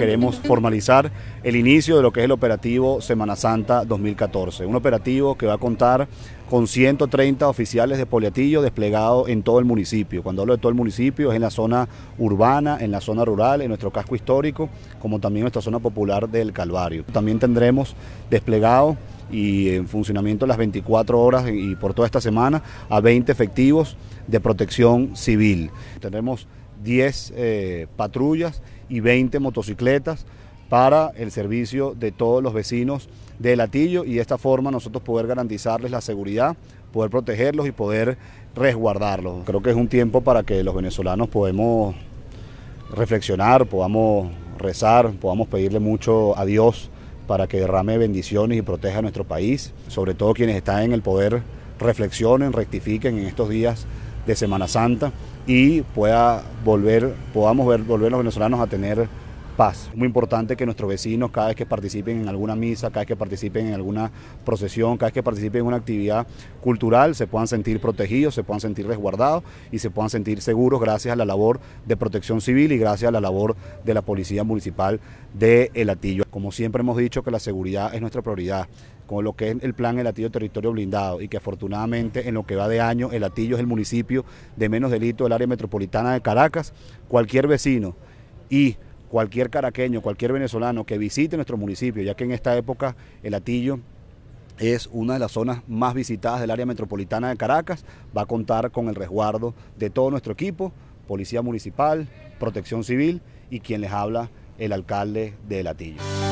queremos formalizar el inicio de lo que es el operativo Semana Santa 2014. Un operativo que va a contar con 130 oficiales de Poliatillo desplegados en todo el municipio. Cuando hablo de todo el municipio es en la zona urbana, en la zona rural, en nuestro casco histórico, como también en nuestra zona popular del Calvario. También tendremos desplegado y en funcionamiento las 24 horas y por toda esta semana a 20 efectivos de protección civil. Tenemos 10 eh, patrullas y 20 motocicletas para el servicio de todos los vecinos de Latillo y de esta forma nosotros poder garantizarles la seguridad, poder protegerlos y poder resguardarlos. Creo que es un tiempo para que los venezolanos podemos reflexionar, podamos rezar, podamos pedirle mucho a Dios para que derrame bendiciones y proteja a nuestro país, sobre todo quienes están en el poder reflexionen, rectifiquen en estos días de Semana Santa y pueda volver, podamos ver, volver los venezolanos a tener muy importante que nuestros vecinos, cada vez que participen en alguna misa, cada vez que participen en alguna procesión, cada vez que participen en una actividad cultural, se puedan sentir protegidos, se puedan sentir resguardados y se puedan sentir seguros gracias a la labor de protección civil y gracias a la labor de la Policía Municipal de El Atillo. Como siempre hemos dicho que la seguridad es nuestra prioridad con lo que es el plan El Atillo Territorio Blindado y que afortunadamente en lo que va de año El Atillo es el municipio de menos delito del área metropolitana de Caracas. Cualquier vecino y cualquier caraqueño, cualquier venezolano que visite nuestro municipio, ya que en esta época el Atillo es una de las zonas más visitadas del área metropolitana de Caracas, va a contar con el resguardo de todo nuestro equipo, Policía Municipal, Protección Civil y quien les habla, el alcalde de El Atillo.